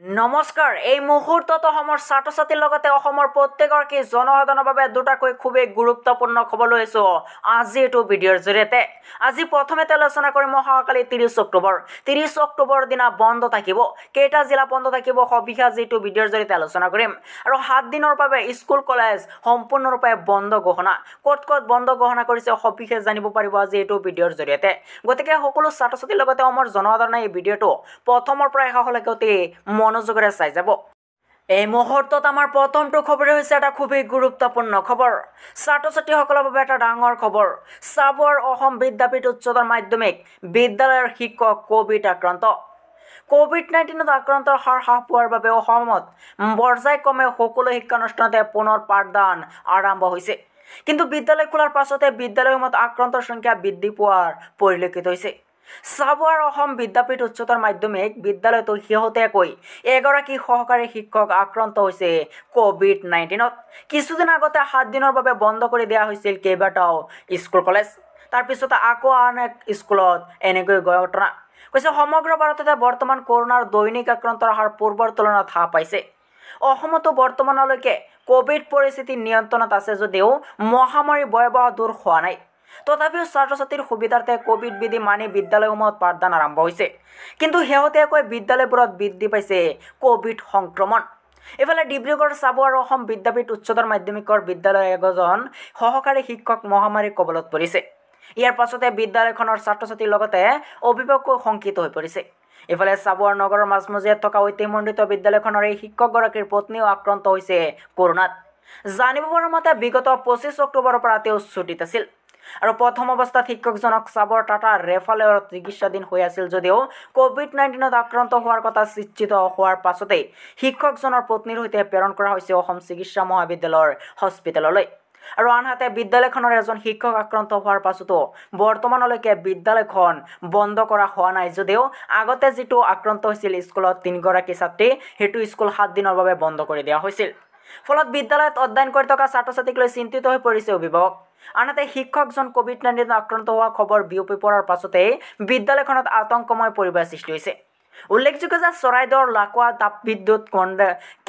Mm. নমস্কাৰ এই মুহূৰ্তত অসমৰ ছাত্ৰ ছাত্ৰীৰ লগতে অসমৰ প্ৰত্যেকগৰাকী জনসাধাৰণৰ বাবে দুটাকৈ খুবেই গুৰুত্বপূৰ্ণ খবৰ লৈছোঁ আজি এইটো ভিডিঅ'ৰ জৰিয়তে আজি প্ৰথমে আলোচনা কৰিম অহাকালি ত্ৰিছ অক্টোবৰ ত্ৰিছ অক্টোবৰ দিনা বন্ধ থাকিব কেইটা জিলা বন্ধ থাকিব সবিশেষ যিটো ভিডিঅ'ৰ জৰিয়তে আলোচনা কৰিম আৰু সাতদিনৰ বাবে স্কুল কলেজ সম্পূৰ্ণৰূপে বন্ধ ঘোষণা ক'ত ক'ত বন্ধ ঘোষণা কৰিছে সবিশেষ জানিব পাৰিব আজি এইটো ভিডিঅ'ৰ জৰিয়তে গতিকে সকলো ছাত্ৰ ছাত্ৰীৰ লগতে অসমৰ জনসাধাৰণে এই ভিডিঅ'টো প্ৰথমৰ পৰাই শেষলৈকে অতি মনোযোগ সহযোগেৰে চাই যাব এই মুহূৰ্তত আমাৰ প্ৰথমটো খবৰেই হৈছে এটা খুবেই গুৰুত্বপূৰ্ণ খবৰ ছাত্ৰ ছাত্ৰীসকলৰ বাবে এটা ডাঙৰ খবৰ চাবুৱাৰ অসম বিদ্যাপীঠ উচ্চতৰ মাধ্যমিক বিদ্যালয়ৰ শিক্ষক কোভিড আক্ৰান্ত কোভিড নাইণ্টিনত আক্ৰান্তৰ হাৰ হ্ৰাস পোৱাৰ বাবে অসমত পৰ্যায়ক্ৰমে সকলো শিক্ষানুষ্ঠানতে পুনৰ পাঠদান আৰম্ভ হৈছে কিন্তু বিদ্যালয় খোলাৰ পাছতে বিদ্যালয়সমূহত আক্ৰান্তৰ সংখ্যা বৃদ্ধি পোৱাৰ পৰিলক্ষিত হৈছে চাবুৱাৰ অসম বিদ্যাপীঠ উচ্চতৰ মাধ্যমিক বিদ্যালয়টো শেহতীয়াকৈ এগৰাকী সহকাৰী শিক্ষক আক্ৰান্ত হৈছে কভিড নাইণ্টিনত কিছুদিন আগতে দিনৰ বাবে বন্ধ কৰি দিয়া হৈছিল কেইবাটাও স্কুল কলেজ তাৰপিছত আকৌ আন এক স্কুলত এনেকৈ ঘটনা কৈছে সমগ্ৰ ভাৰততে বৰ্তমান কৰোণাৰ দৈনিক আক্ৰান্তৰ হাৰ পূৰ্বৰ তুলনাত হ্ৰাস পাইছে অসমতো বৰ্তমানলৈকে কভিড পৰিস্থিতি নিয়ন্ত্ৰণত আছে যদিও মহামাৰী ভয়াৱহ দূৰ হোৱা নাই তথাপিও ছাত্ৰ ছাত্ৰীৰ সুবিধাৰ্থে কোভিড বিধি মানি বিদ্যালয়সমূহত পাঠদান আৰম্ভ হৈছে কিন্তু শেহতীয়াকৈ বিদ্যালয়বোৰত বৃদ্ধি পাইছে কোভিড সংক্ৰমণ ইফালে ডিব্ৰুগড় চাব আৰু অসম বিদ্যাপীঠ উচ্চতৰ মাধ্যমিকৰ বিদ্যালয়ৰ এজন সহকাৰী শিক্ষক মহামাৰীৰ কবলত পৰিছে ইয়াৰ পাছতে বিদ্যালয়খনৰ ছাত্ৰ ছাত্ৰীৰ লগতে অভিভাৱকো শংকিত হৈ পৰিছে ইফালে চাবুৱাৰ নগৰৰ মাজমজিয়াত থকা ঐতিহ্যমণ্ডিত বিদ্যালয়খনৰ এই শিক্ষকগৰাকীৰ পত্নীও আক্ৰান্ত হৈছে কৰোণাত জানিব পৰা মতে বিগত পঁচিছ অক্টোবৰৰ পৰা তেওঁ ছুটিত আছিল আৰু প্ৰথম অৱস্থাত শিক্ষকজনক চাবৰ টাটা ৰেফালেৰত চিকিৎসাধীন হৈ আছিল যদিও ক'ভিড নাইণ্টিনত আক্ৰান্ত হোৱাৰ কথা নিশ্চিত হোৱাৰ পাছতেই শিক্ষকজনৰ পত্নীৰ সৈতে প্ৰেৰণ কৰা হৈছে অসম চিকিৎসা মহাবিদ্যালয়ৰ হস্পিটেললৈ আৰু আনহাতে বিদ্যালয়খনৰ এজন শিক্ষক আক্ৰান্ত হোৱাৰ পাছতো বৰ্তমানলৈকে বিদ্যালয়খন বন্ধ কৰা হোৱা নাই যদিও আগতে যিটো আক্ৰান্ত হৈছিল স্কুলত তিনিগৰাকী ছাত্ৰী সেইটো স্কুল সাত দিনৰ বাবে বন্ধ কৰি দিয়া হৈছিল ফলত বিদ্যালয়ত অধ্যয়ন কৰি থকা ছাত্ৰ ছাত্ৰীক লৈ চিন্তিত হৈ পৰিছে অভিভাৱক আনহাতে শিক্ষকজন কোভিড নাইণ্টিন আক্ৰান্ত হোৱা খবৰ বিয়পি পৰাৰ পাছতেই বিদ্যালয়খনত আতংকময় পৰিৱেশ সৃষ্টি হৈছে উল্লেখযোগ্য যে চৰাইদেউৰ লাকোৱা তাপ বিদ্যুৎ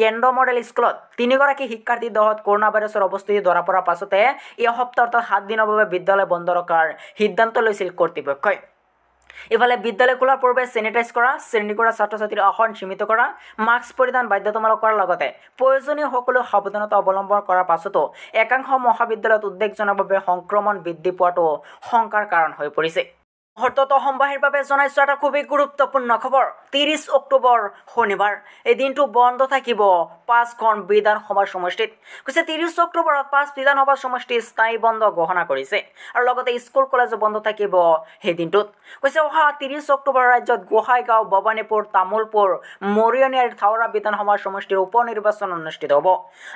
কেন্দ্ৰ মডেল স্কুলত তিনিগৰাকী শিক্ষাৰ্থী দহত কৰোণা ভাইৰাছৰ অৱস্থিতি ধৰা পৰাৰ পাছতে এই সাত দিনৰ বাবে বিদ্যালয় বন্ধ ৰখাৰ সিদ্ধান্ত লৈছিল কৰ্তৃপক্ষই ইফালে বিদ্যালয় খোলাৰ পূৰ্বে চেনিটাইজ কৰা শ্ৰেণী কৰা ছাত্ৰ ছাত্ৰীৰ আসন সীমিত কৰা মাস্ক পৰিধান বাধ্যতামূলক কৰাৰ লগতে প্ৰয়োজনীয় সকলো সাৱধানতা অৱলম্বন কৰাৰ পাছতো একাংশ মহাবিদ্যালয়ত উদ্বেগজনৰ বাবে সংক্ৰমণ বৃদ্ধি পোৱাটো শংকাৰ কাৰণ হৈ পৰিছে মুহূৰ্তত সম্বাহীৰ বাবে জনাইছোঁ এটা খুবেই গুৰুত্বপূৰ্ণ খবৰ ত্ৰিছ অক্টোবৰ শনিবাৰ এই দিনটো বন্ধ থাকিব পাঁচখন বিধানসভা সমষ্টিত কৈছে ত্ৰিছ অক্টোবৰত পাঁচ বিধানসভা সমষ্টি স্থায়ী বন্ধ ঘোষণা কৰিছে আৰু লগতে স্কুল কলেজো বন্ধ থাকিব সেই দিনটোত কৈছে অহা ত্ৰিছ অক্টোবৰ ৰাজ্যত গোহাঁইগাঁও ভৱানীপুৰ তামোলপুৰ মৰিয়নী আৰু থাওৰা বিধানসভা সমষ্টিৰ উপ নিৰ্বাচন অনুষ্ঠিত হ'ব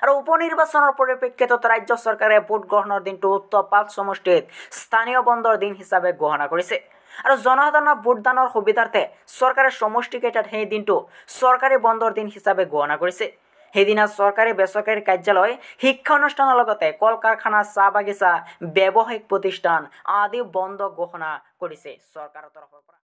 আৰু উপ নিৰ্বাচনৰ পৰিপ্ৰেক্ষিতত ৰাজ্য চৰকাৰে ভোটগ্ৰহণৰ দিনটো উত্তৰ পাঁচ সমষ্টিত স্থানীয় বন্ধৰ দিন হিচাপে ঘোষণা কৰিছে আৰু জনসাধাৰণৰ ভোটদানৰ সুবিধাৰ্থে চৰকাৰে সমষ্টিকেইটাত সেই দিনটো চৰকাৰী বন্ধৰ দিন হিচাপে গণনা কৰিছে সেইদিনা চৰকাৰী বেচৰকাৰী কাৰ্যালয় শিক্ষা অনুষ্ঠানৰ লগতে কল কাৰখানা চাহ বাগিচা ব্যৱসায়িক প্ৰতিষ্ঠান আদিও বন্ধ ঘোষণা কৰিছে চৰকাৰৰ তৰফৰ পৰা